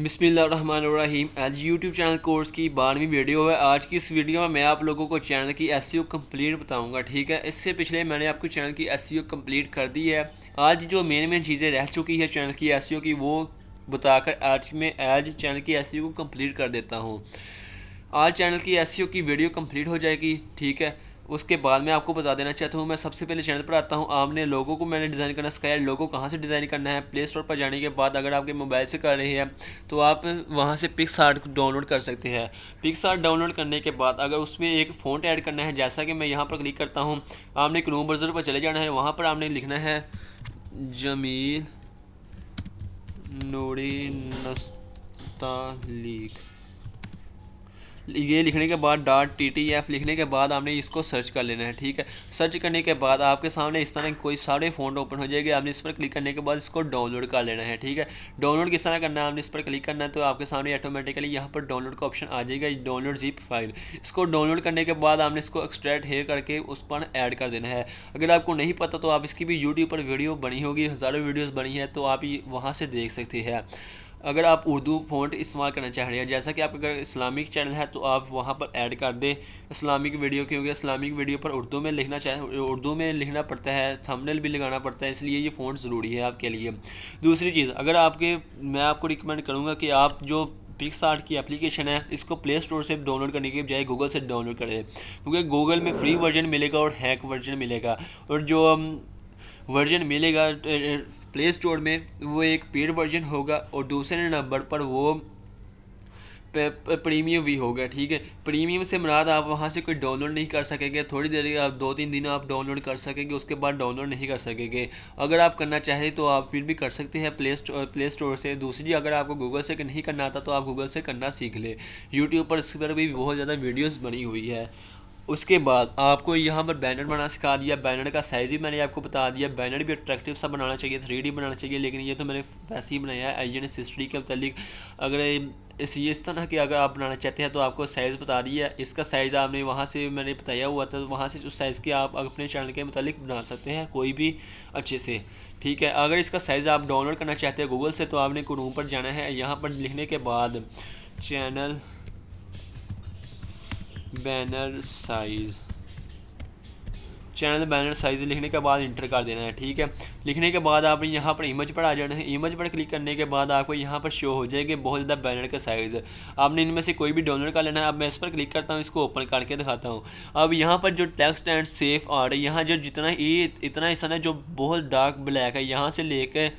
बिसमीम आज YouTube channel course की बारहवीं वीडियो है आज की इस वीडियो में मैं आप लोगों को चैनल की एस सी e कम्प्लीट बताऊँगा ठीक है इससे पिछले मैंने आपको चैनल की एस सी e कम्प्लीट कर दी है आज जो मेन मेन चीज़ें रह चुकी है चैनल की एस e की वो बताकर आज मैं आज चैनल की एस को कम्प्लीट कर देता हूँ आज चैनल की एस की वीडियो कम्प्लीट हो जाएगी ठीक है उसके बाद मैं आपको बता देना चाहता हूँ मैं सबसे पहले चैनल पर आता हूँ आपने लोगों को मैंने डिज़ाइन करना सिखाया लोगों कहाँ से डिज़ाइन करना है प्ले स्टोर पर जाने के बाद अगर आपके मोबाइल से कर रहे हैं तो आप वहाँ से पिक्स आर्ट डाउनलोड कर सकते हैं पिक्स आर्ट डाउनलोड करने के बाद अगर उसमें एक फ़ोन ऐड करना है जैसा कि मैं यहाँ पर क्लिक करता हूँ आपने एक रूम पर चले जाना है वहाँ पर आपने लिखना है जमील नोड़ी नस्ता लीक ये लिखने के बाद डॉट टी टी एफ लिखने के बाद आपने इसको सर्च कर लेना है ठीक है सर्च करने के बाद आपके सामने इस तरह कोई सारे फ़ोन ओपन हो जाएगी आपने इस पर क्लिक करने के बाद इसको डाउनलोड कर लेना है ठीक है डाउनलोड किस तरह करना है आपने इस पर क्लिक करना है तो आपके सामने ऑटोमेटिकली यहाँ पर डाउनलोड का ऑप्शन आ जाएगा डाउनलोड जीप फाइल इसको डाउनलोड करने के बाद आपने इसको एक्सट्रैक्ट हेयर करके उस पर ऐड कर देना है अगर आपको नहीं पता तो आप इसकी भी यूट्यूब पर वीडियो बनी होगी हज़ारों वीडियोज़ बनी है तो आप वहाँ से देख सकती है अगर आप उर्दू फ़ॉन्ट इस्तेमाल करना चाह रहे हैं जैसा कि आप अगर इस्लामिक चैनल है तो आप वहाँ पर ऐड कर दें इस्लामिक वीडियो क्योंकि इस्लामिक वीडियो पर उर्दू में लिखना चाहे उर्दू में लिखना पड़ता है थंबनेल भी लगाना पड़ता है इसलिए ये फ़ॉन्ट ज़रूरी है आपके लिए दूसरी चीज़ अगर आपके मैं आपको रिकमेंड करूँगा कि आप जो पिक्स आर्ट की एप्लीकेशन है इसको प्ले स्टोर से डाउनलोड करने के बजाय गूगल से डाउनलोड करें क्योंकि गूगल में फ्री वर्जन मिलेगा और हैक वर्जन मिलेगा और जो वर्जन मिलेगा प्ले स्टोर में वो एक पेड वर्जन होगा और दूसरे नंबर पर वो प्रीमियम भी होगा ठीक है प्रीमियम से मराद आप वहाँ से कोई डाउनलोड नहीं कर सकेंगे थोड़ी देर आप दो तीन दिन आप डाउनलोड कर सकेंगे उसके बाद डाउनलोड नहीं कर सकेंगे अगर आप करना चाहें तो आप फिर भी कर सकते हैं प्ले स्टोर प्ले स्टोर से दूसरी अगर आपको गूगल से नहीं करना आता तो आप गूगल से करना सीख लें यूट्यूब पर इस पर भी बहुत ज़्यादा वीडियोज़ बनी हुई है उसके बाद आपको यहाँ पर बैनर बनाना सिखा दिया बैनर का साइज़ भी मैंने आपको बता दिया बैनर भी अट्रैक्टिव सा बनाना चाहिए थ्री बनाना चाहिए लेकिन ये तो मैंने वैसे ही बनाया है एजेंट हिस्ट्री के मतलब अगर इस ये इस तरह के अगर आप बनाना चाहते हैं तो आपको साइज़ बता दिया इसका साइज़ आपने वहाँ से मैंने बताया हुआ था तो वहाँ से उस साइज़ के आप अपने चैनल के मतलब बना सकते हैं कोई भी अच्छे से ठीक है अगर इसका साइज़ आप डाउनलोड करना चाहते हैं गूगल से तो आपने कुरूम पर जाना है यहाँ पर लिखने के बाद channel banner size channel banner size लिखने के बाद इंटर कर देना है ठीक है लिखने के बाद आपने यहाँ पर इमेज पर आ जाना है इमेज पर क्लिक करने के बाद आपको यहाँ पर शो हो जाएगी बहुत ज़्यादा बैनर का साइज़ आपने इनमें से कोई भी डाउनलोड कर लेना है अब मैं इस पर क्लिक करता हूँ इसको ओपन करके दिखाता हूँ अब यहाँ पर जो टेक्स्ट एंड सेफ आर्ट यहाँ जो जितना ही इतना हिस्सा ना जो बहुत डार्क ब्लैक है यहाँ से लेकर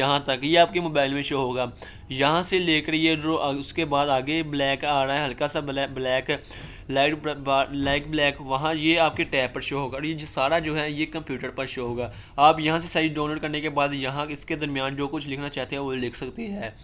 यहाँ तक ये आपके मोबाइल में शो होगा यहाँ से लेकर ये जो उसके बाद आगे ब्लैक आ रहा है हल्का सा black black light light black वहाँ ये आपके टैब पर शो होगा और ये सारा जो है ये कंप्यूटर पर शो होगा आप यहाँ से साइज डाउनलोड करने के बाद यहाँ इसके दरमियान जो कुछ लिखना चाहते हैं वो लिख सकते हैं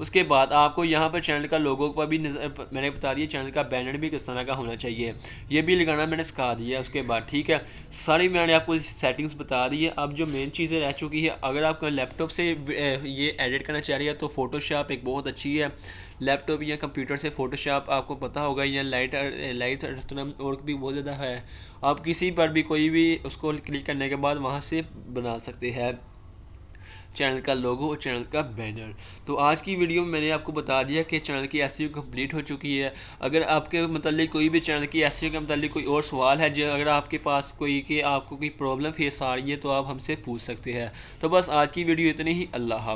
उसके बाद आपको यहाँ पर चैनल का लोगों पर भी मैंने बता दिया चैनल का बैनर भी किस तरह का होना चाहिए ये भी लगाना मैंने सिखा दिया उसके बाद ठीक है सारी मैंने आपको सेटिंग्स बता दी है अब जो मेन चीज़ें रह चुकी है अगर आप लैपटॉप से ये एडिट करना चाह रही है तो फ़ोटोशॉप एक बहुत अच्छी है लैपटॉप या कंप्यूटर से फ़ोटोशॉप आपको पता होगा या लाइट लाइट थ्रेड और भी बहुत ज़्यादा है आप किसी पर भी कोई भी उसको क्लिक करने के बाद वहाँ से बना सकते हैं चैनल का लोगो और चैनल का बैनर तो आज की वीडियो में मैंने आपको बता दिया कि चैनल की एस कंप्लीट e हो चुकी है अगर आपके मतलब कोई भी चैनल की एस e के मतलब कोई और सवाल है जो अगर आपके पास कोई कि आपको कोई प्रॉब्लम फेस आ रही है तो आप हमसे पूछ सकते हैं तो बस आज की वीडियो इतनी ही अल्लाह